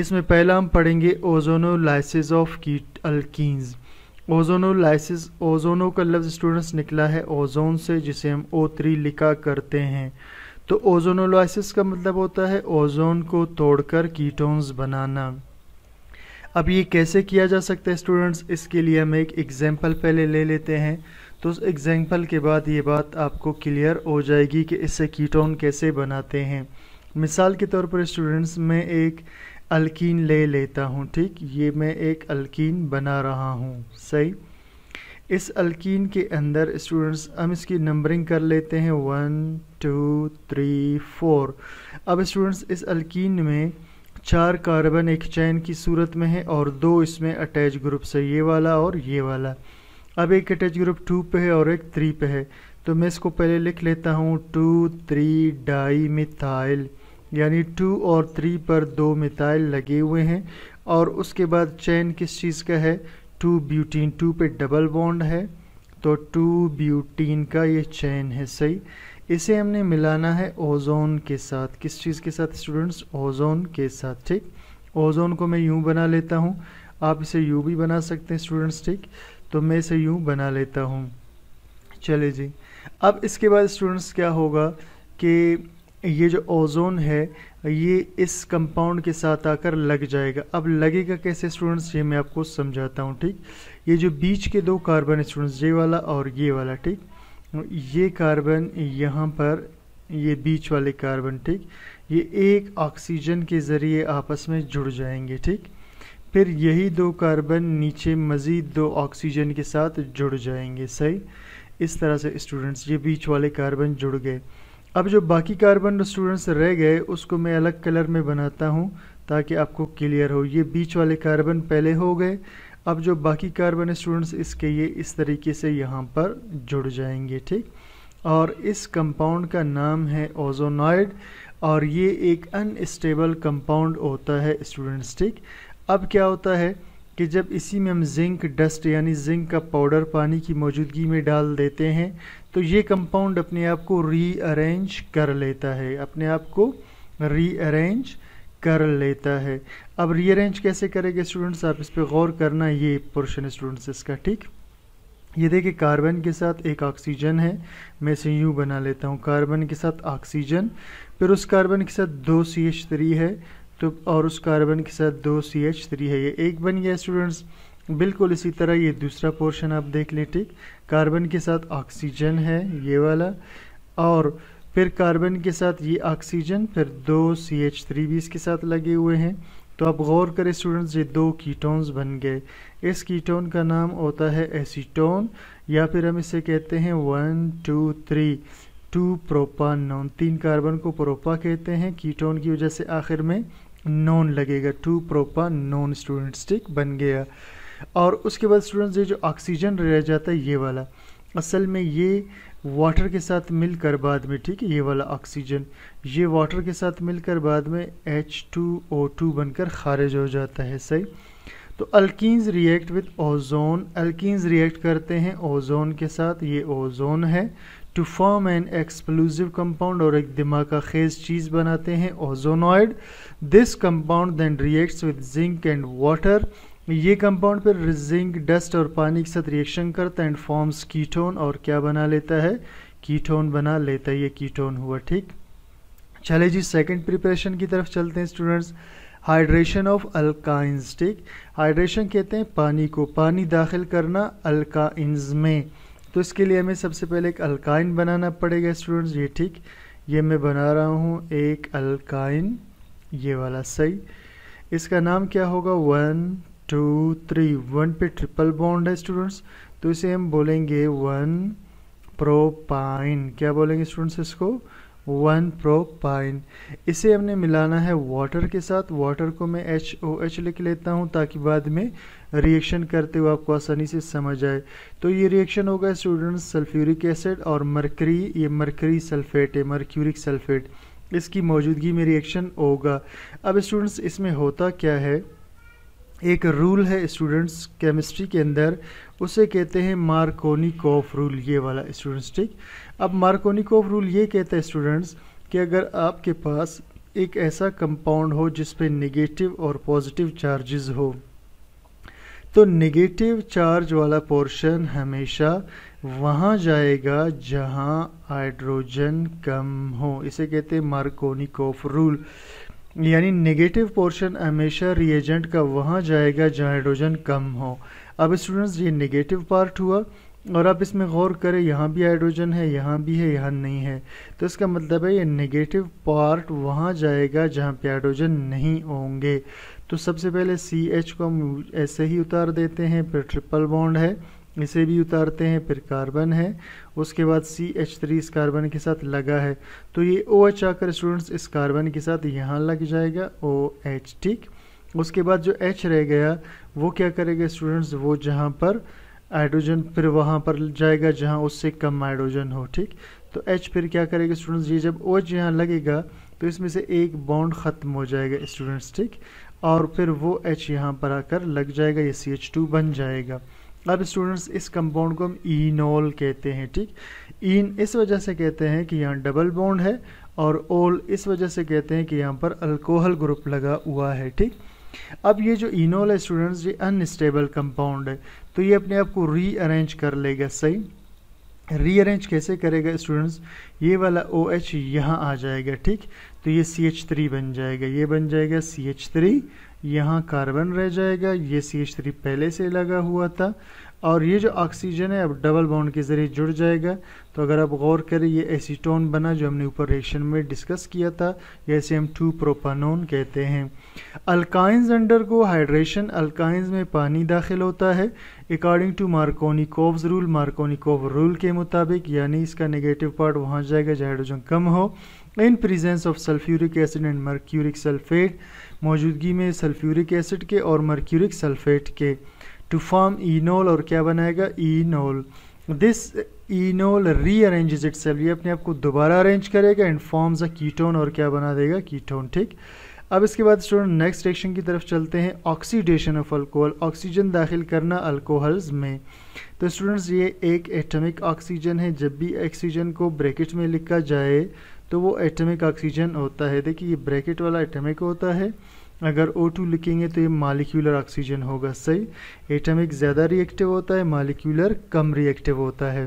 इसमें पहला हम पढ़ेंगे ओजोनोलाइसिस ऑफ कीट अल्कीन्स ओजोनोलाइसिस ओजोनो का लफ्ज़ स्टूडेंट्स निकला है ओजोन से जिसे हम ओ थ्री लिखा करते हैं तो ओजोनोलाइसिस का मतलब होता है ओजोन को तोड़कर कीटोन्स बनाना अब ये कैसे किया जा सकता है स्टूडेंट्स इसके लिए हम एक एग्जाम्पल पहले ले लेते हैं तो उस एग्जाम्पल के बाद ये बात आपको क्लियर हो जाएगी कि इससे कीटोन कैसे बनाते हैं मिसाल के तौर पर स्टूडेंट्स में एक अल्कीन ले लेता हूँ ठीक ये मैं एक अल्कीन बना रहा हूँ सही इस अल्कीन के अंदर स्टूडेंट्स हम इसकी नंबरिंग कर लेते हैं वन टू थ्री फोर अब स्टूडेंट्स इस अल्कीन में चार कार्बन एक चैन की सूरत में है और दो इसमें अटैच ग्रुप से ये वाला और ये वाला अब एक अटैच ग्रुप टू पे है और एक थ्री पे है तो मैं इसको पहले लिख लेता हूँ टू थ्री डाई मिथाइल यानी टू और थ्री पर दो मिथाइल लगे हुए हैं और उसके बाद चैन किस चीज़ का है टू ब्यूटीन टू पे डबल बॉन्ड है तो टू ब्यूटीन का ये चैन है सही इसे हमने मिलाना है ओजोन के साथ किस चीज़ के साथ स्टूडेंट्स ओजोन के साथ ठीक ओजोन को मैं यूँ बना लेता हूँ आप इसे यूँ भी बना सकते हैं स्टूडेंट्स ठीक तो मैं इसे यूँ बना लेता हूँ चले जी अब इसके बाद स्टूडेंट्स क्या होगा कि ये जो ओज़ोन है ये इस कंपाउंड के साथ आकर लग जाएगा अब लगेगा कैसे स्टूडेंट्स ये मैं आपको समझाता हूँ ठीक ये जो बीच के दो कार्बन स्टूडेंट्स ये वाला और ये वाला ठीक ये कार्बन यहाँ पर ये बीच वाले कार्बन ठीक ये एक ऑक्सीजन के ज़रिए आपस में जुड़ जाएंगे ठीक फिर यही दो कार्बन नीचे मज़ीद दो ऑक्सीजन के साथ जुड़ जाएंगे सही इस तरह से स्टूडेंट्स ये बीच वाले कार्बन जुड़ गए अब जो बाकी कार्बन स्टूडेंट्स रह गए उसको मैं अलग कलर में बनाता हूँ ताकि आपको क्लियर हो ये बीच वाले कार्बन पहले हो गए अब जो बाकी कार्बन स्टूडेंट्स इसके ये इस तरीके से यहाँ पर जुड़ जाएंगे ठीक और इस कंपाउंड का नाम है ओजोनॉइड और ये एक अनस्टेबल कंपाउंड होता है स्टूडेंट्स ठीक अब क्या होता है कि जब इसी में हम जिंक डस्ट यानी जिंक का पाउडर पानी की मौजूदगी में डाल देते हैं तो ये कंपाउंड अपने आप को रीअरेंज कर लेता है अपने आप को रीअरेंज कर लेता है अब रीअरेंज कैसे करेंगे स्टूडेंट्स आप इस पर गौर करना ये पोर्शन स्टूडेंट्स इसका ठीक ये देखिए कार्बन के साथ एक ऑक्सीजन है मैं इसे यूँ बना लेता हूँ कार्बन के साथ ऑक्सीजन फिर उस कार्बन के साथ दो सी एच थ्री है तो और उस कार्बन के साथ दो सी एच थ्री है ये एक बन गया स्टूडेंट्स बिल्कुल इसी तरह ये दूसरा पोर्शन आप देख लें ठीक कार्बन के साथ ऑक्सीजन है ये वाला और फिर कार्बन के साथ ये ऑक्सीजन फिर दो सी एच थ्री भी इसके साथ लगे हुए हैं तो आप गौर करें स्टूडेंट्स ये दो कीटोन्स बन गए इस कीटोन का नाम होता है एसीटोन या फिर हम इसे कहते हैं one two three two propanone तीन कार्बन को प्रोपा कहते हैं कीटोन की वजह से आखिर में नॉन लगेगा टू प्रोपर नॉन स्टूडेंट स्टिक बन गया और उसके बाद स्टूडेंट्स ये जो ऑक्सीजन रह जाता है ये वाला असल में ये वाटर के साथ मिलकर बाद में ठीक है ये वाला ऑक्सीजन ये वाटर के साथ मिलकर बाद में H2O2 बनकर खारिज हो जाता है सही तो alkenes react with ozone alkenes react करते हैं ओजोन के साथ ये ओजोन है to form an explosive compound और एक दिमाग खेज चीज़ बनाते हैं ozonide this compound then reacts with zinc and water ये कंपाउंड पर जिंक डस्ट और पानी के साथ रिएक्शन करता है एंड फॉर्म्स कीटोन और क्या बना लेता है कीटोन बना लेता है ये कीटोन हुआ ठीक चले जी सेकेंड प्रिपरेशन की तरफ चलते हैं स्टूडेंट्स हाइड्रेशन ऑफ अल्काइंस ठीक हाइड्रेशन कहते हैं पानी को पानी दाखिल करना अल्काइंस में तो इसके लिए हमें सबसे पहले एक अल्काइन बनाना पड़ेगा स्टूडेंट्स ये ठीक ये मैं बना रहा हूँ एक अल्काइन ये वाला सही इसका नाम क्या होगा वन टू थ्री वन पे ट्रिपल बॉन्ड है स्टूडेंट्स तो इसे हम बोलेंगे वन प्रोपाइन क्या बोलेंगे स्टूडेंट्स इसको वन प्रोपाइन इसे हमने मिलाना है वाटर के साथ वाटर को मैं एच ओ एच लिख लेता हूँ ताकि बाद में रिएक्शन करते हुए आपको आसानी से समझ आए तो ये रिएक्शन होगा स्टूडेंट्स सल्फ्यूरिक एसिड और मरकरी ये मरकरी सल्फेट है मरक्यूरिक सल्फेट इसकी मौजूदगी में रिएक्शन होगा अब स्टूडेंट्स इसमें होता क्या है एक रूल है स्टूडेंट्स केमिस्ट्री के अंदर उसे कहते हैं मार्कोनिकॉफ रूल ये वाला स्टूडेंट्स ठीक अब मार्कोनिकॉफ रूल ये कहता है स्टूडेंट्स कि अगर आपके पास एक ऐसा कंपाउंड हो जिस पे नेगेटिव और पॉजिटिव चार्जेस हो तो नेगेटिव चार्ज वाला पोर्शन हमेशा वहाँ जाएगा जहाँ हाइड्रोजन कम हो इसे कहते हैं मार्कोनिकोफ रूल यानी नेगेटिव पोर्शन हमेशा रिएजेंट का वहाँ जाएगा जहाँ हाइड्रोजन कम हो अब स्टूडेंट्स ये नेगेटिव पार्ट हुआ और आप इसमें गौर करें यहाँ भी हाइड्रोजन है यहाँ भी है यहाँ नहीं है तो इसका मतलब है ये नेगेटिव पार्ट वहाँ जाएगा जहाँ पे हाइड्रोजन नहीं होंगे तो सबसे पहले सी एच को हम ऐसे ही उतार देते हैं फिर ट्रिपल बॉन्ड है इसे भी उतारते हैं फिर कार्बन है उसके बाद सी एच थ्री इस कार्बन के साथ लगा है तो ये ओ OH एच आकर स्टूडेंट्स इस कार्बन के साथ यहाँ लग जाएगा ओ एच ठीक उसके बाद जो एच रह गया वो क्या करेगा स्टूडेंट्स वो जहाँ पर हाइड्रोजन फिर वहाँ पर जाएगा जहाँ उससे कम हाइड्रोजन हो ठीक तो एच फिर क्या करेगा स्टूडेंट्स ये जब ओ OH यहाँ लगेगा तो इसमें से एक बॉन्ड ख़त्म हो जाएगा स्टूडेंट्स ठीक और फिर वो H यहाँ पर आकर लग जाएगा ये सी एच टू बन जाएगा अब स्टूडेंट्स इस कंपाउंड को हम इनोल कहते हैं ठीक इन इस वजह से कहते हैं कि यहाँ डबल बॉन्ड है और ओल इस वजह से कहते हैं कि यहाँ पर अल्कोहल ग्रुप लगा हुआ है ठीक अब ये जो इनोल है स्टूडेंट्स ये अनस्टेबल कंपाउंड है तो ये अपने आप को रीअरेंज कर लेगा सही रीअरेंज कैसे करेगा स्टूडेंट्स ये वाला ओ OH यहाँ आ जाएगा ठीक तो ये सी एच थ्री बन जाएगा ये बन जाएगा सी एच थ्री यहाँ कार्बन रह जाएगा ये सी एच थ्री पहले से लगा हुआ था और ये जो ऑक्सीजन है अब डबल बॉन्ड के ज़रिए जुड़ जाएगा तो अगर आप गौर करें ये एसीटोन बना जो हमने ऊपर रिएक्शन में डिस्कस किया था जैसे हम टू प्रोपानोन कहते हैं अल्काइंस अंडर को हाइड्रेशन अल्काइंस में पानी दाखिल होता है according to Markovnikov's rule Markovnikov rule के मुताबिक यानी इसका नेगेटिव पार्ट वहाँ जाएगा जो हाइड्रोजन कम हो in presence of sulphuric acid and mercuric sulphate मौजूदगी में सल्फ्यूरिक एसिड के और मर्क्यूरिक सल्फेट के टू फॉर्म इनोल और क्या बनाएगा enol this enol rearrange itself ये अपने आप को दोबारा अरेंज करेगा एंड फॉर्म्स अ कीटोन और क्या बना देगा कीटोन ठीक अब इसके बाद स्टूडेंट नेक्स्ट एक्शन की तरफ चलते हैं ऑक्सीडेशन ऑफ अल्कोहल ऑक्सीजन दाखिल करना अल्कोहल्स में तो स्टूडेंट्स ये एक एटमिक ऑक्सीजन है जब भी ऑक्सीजन को ब्रैकेट में लिखा जाए तो वो एटमिक ऑक्सीजन होता है देखिए ये ब्रैकेट वाला एटमिक होता है अगर O2 लिखेंगे तो ये मालिक्यूलर ऑक्सीजन होगा सही एटमिक ज़्यादा रिएक्टिव होता है मालिक्यूलर कम रिएक्टिव होता है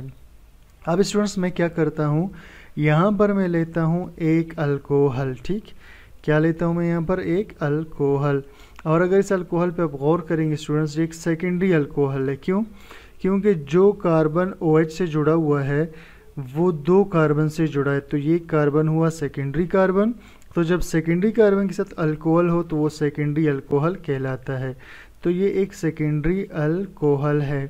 अब स्टूडेंट्स मैं क्या करता हूँ यहाँ पर मैं लेता हूँ एक अल्कोहल ठीक क्या लेता हूँ मैं यहाँ पर एक अल्कोहल और अगर इस अल्कोहल पे आप गौर करेंगे स्टूडेंट्स एक सेकेंडरी अल्कोहल है क्यों क्योंकि जो कार्बन ओ OH से जुड़ा हुआ है वो दो कार्बन से जुड़ा है तो ये कार्बन हुआ सेकेंडरी कार्बन तो जब सेकेंडरी कार्बन के साथ अल्कोहल हो तो वो सेकेंडरी अल्कोहल कहलाता है तो ये एक सेकेंडरी अल्कोहल है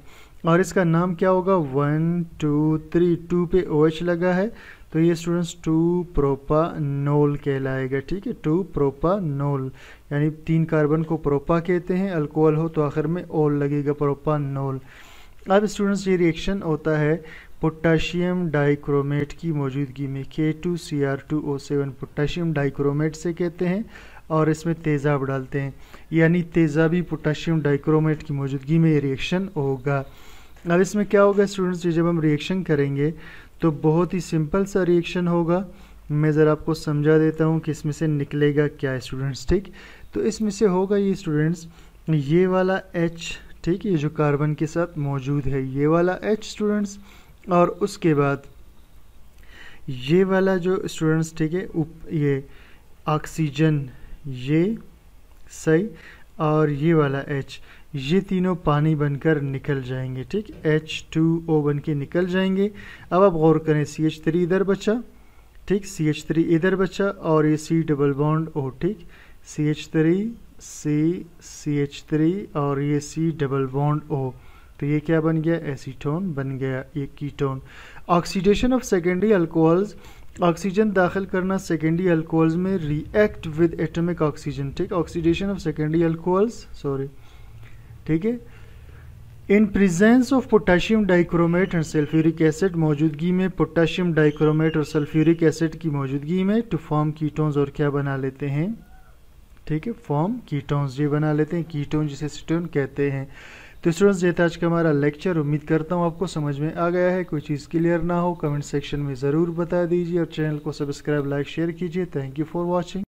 और इसका नाम क्या होगा वन टू थ्री टू पे ओ OH लगा है तो ये स्टूडेंट्स टू प्रोपानोल कहलाएगा ठीक है टू प्रोपानोल यानी तीन कार्बन को प्रोपा कहते हैं अल्कोहल हो तो आखिर में ओल लगेगा प्रोपानोल अब स्टूडेंट्स ये रिएक्शन होता है पोटाशियम डाइक्रोमेट की मौजूदगी में K two C R two O seven potassium dichromate से कहते हैं और इसमें तेज़ाब डालते हैं यानी तेज़ाबी पोटाशियम डाइक्रोमेट की मौजूदगी में ये रिएक्शन होगा अब इसमें क्या होगा स्टूडेंट्स जब हम रिएक्शन करेंगे तो बहुत ही सिंपल सा रिएक्शन होगा मैं ज़रा आपको समझा देता हूँ कि इसमें से निकलेगा क्या स्टूडेंट्स ठीक तो इसमें से होगा ये स्टूडेंट्स ये वाला एच ठीक है जो कार्बन के साथ मौजूद है ये वाला एच स्टूडेंट्स और उसके बाद ये वाला जो स्टूडेंट्स ठीक है उप ये ऑक्सीजन ये सही और ये वाला एच ये तीनों पानी बनकर निकल जाएंगे ठीक एच टू ओ बन के निकल जाएंगे अब आप गौर करें सी एच थ्री इधर बचा ठीक सी एच थ्री इधर बचा और ये सी डबल बॉन्ड ओ ठीक C H three C C H three और ये सी डबल बॉन्ड ओ तो ये क्या बन गया एसीटोन बन गया ये ketone oxidation of secondary alcohols oxygen दाखिल करना सेकेंडरी अल्कोहल्स में रिएक्ट विद एटॉमिक ऑक्सीजन ठीक oxidation of secondary alcohols sorry ठीक है in presence of potassium dichromate and sulphuric acid मौजूदगी में पोटाशियम डाइक्रोमेट और सल्फ्यूरिक एसिड की मौजूदगी में टू फॉर्म कीटोन्स और क्या बना लेते हैं ठीक है फॉर्म कीटोन्स ये बना लेते हैं कीटोन जिसे सिटोन कहते हैं तो स्टूडेंट्स ये था आज का हमारा लेक्चर उम्मीद करता हूँ आपको समझ में आ गया है कोई चीज़ क्लियर ना हो कमेंट सेक्शन में ज़रूर बता दीजिए और चैनल को सब्सक्राइब लाइक शेयर कीजिए थैंक यू फॉर वॉचिंग